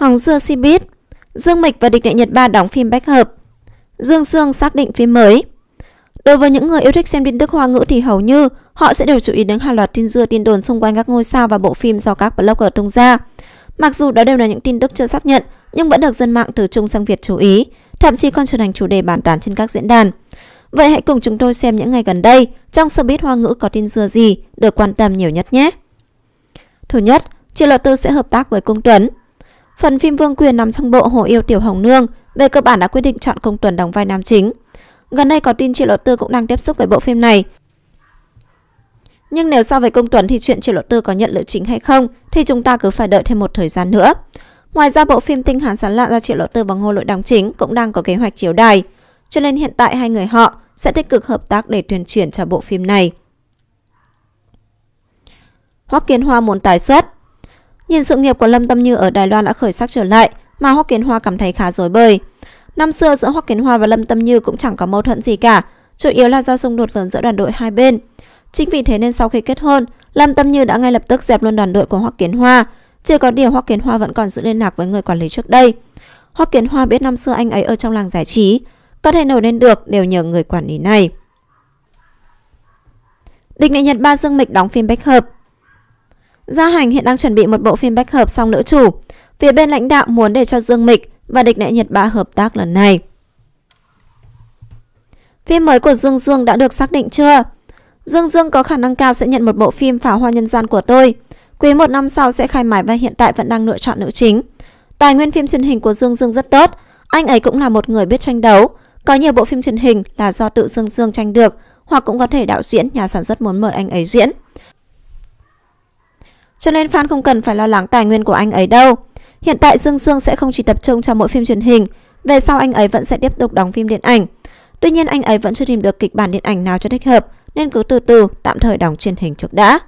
Hồng Dưa si biết Dương Mịch và Địch Đại Nhật Ba đóng phim bách hợp Dương Dương xác định phim mới Đối với những người yêu thích xem tin tức hoa ngữ thì hầu như họ sẽ đều chú ý đến hàng loạt tin dưa tin đồn xung quanh các ngôi sao và bộ phim do các blogger tung ra. Mặc dù đó đều là những tin tức chưa xác nhận, nhưng vẫn được dân mạng từ Trung sang Việt chú ý, thậm chí còn trở thành chủ đề bàn tán trên các diễn đàn. Vậy hãy cùng chúng tôi xem những ngày gần đây trong showbiz hoa ngữ có tin dưa gì được quan tâm nhiều nhất nhé. Thứ nhất, Triệu Lộ Tư sẽ hợp tác với Cung Tuấn. Phần phim Vương Quyền nằm trong bộ Hồ Yêu Tiểu Hồng Nương, về cơ bản đã quyết định chọn công tuấn đóng vai nam chính. Gần đây có tin Triệu Lộ Tư cũng đang tiếp xúc với bộ phim này. Nhưng nếu so với công tuấn thì chuyện Triệu Lộ Tư có nhận lựa chính hay không thì chúng ta cứ phải đợi thêm một thời gian nữa. Ngoài ra bộ phim Tinh hán Sán Lạ do Triệu Lộ Tư và Ngô Lội đóng chính cũng đang có kế hoạch chiếu đài. Cho nên hiện tại hai người họ sẽ tích cực hợp tác để tuyên truyền cho bộ phim này. Hoắc Kiến Hoa muốn tái xuất Nhìn sự nghiệp của Lâm Tâm Như ở Đài Loan đã khởi sắc trở lại mà Hoắc Kiến Hoa cảm thấy khá rối bời. Năm xưa giữa Hoắc Kiến Hoa và Lâm Tâm Như cũng chẳng có mâu thuẫn gì cả, chủ yếu là do xung đột lớn giữa đoàn đội hai bên. Chính vì thế nên sau khi kết hôn, Lâm Tâm Như đã ngay lập tức dẹp luôn đoàn đội của Hoắc Kiến Hoa, chỉ có điều Hoắc Kiến Hoa vẫn còn giữ liên lạc với người quản lý trước đây. Hoắc Kiến Hoa biết năm xưa anh ấy ở trong làng giải trí, có thể nổi lên được đều nhờ người quản lý này. Địch nghệ Nhật Ba Dương Mịch đóng phim Bách Hợp Gia Hành hiện đang chuẩn bị một bộ phim bách hợp song nữ chủ. Phía bên lãnh đạo muốn để cho Dương Mịch và địch đại Nhật Bá hợp tác lần này. Phim mới của Dương Dương đã được xác định chưa? Dương Dương có khả năng cao sẽ nhận một bộ phim Pháo hoa nhân gian của tôi. Quý một năm sau sẽ khai mải và hiện tại vẫn đang lựa chọn nữ chính. Tài nguyên phim truyền hình của Dương Dương rất tốt. Anh ấy cũng là một người biết tranh đấu. Có nhiều bộ phim truyền hình là do tự Dương Dương tranh được hoặc cũng có thể đạo diễn, nhà sản xuất muốn mời anh ấy diễn cho nên fan không cần phải lo lắng tài nguyên của anh ấy đâu. Hiện tại Dương Dương sẽ không chỉ tập trung cho mỗi phim truyền hình, về sau anh ấy vẫn sẽ tiếp tục đóng phim điện ảnh. Tuy nhiên anh ấy vẫn chưa tìm được kịch bản điện ảnh nào cho thích hợp, nên cứ từ từ tạm thời đóng truyền hình trước đã.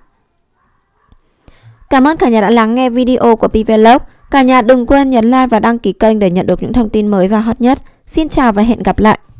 Cảm ơn cả nhà đã lắng nghe video của Pvlog. Cả nhà đừng quên nhấn like và đăng ký kênh để nhận được những thông tin mới và hot nhất. Xin chào và hẹn gặp lại!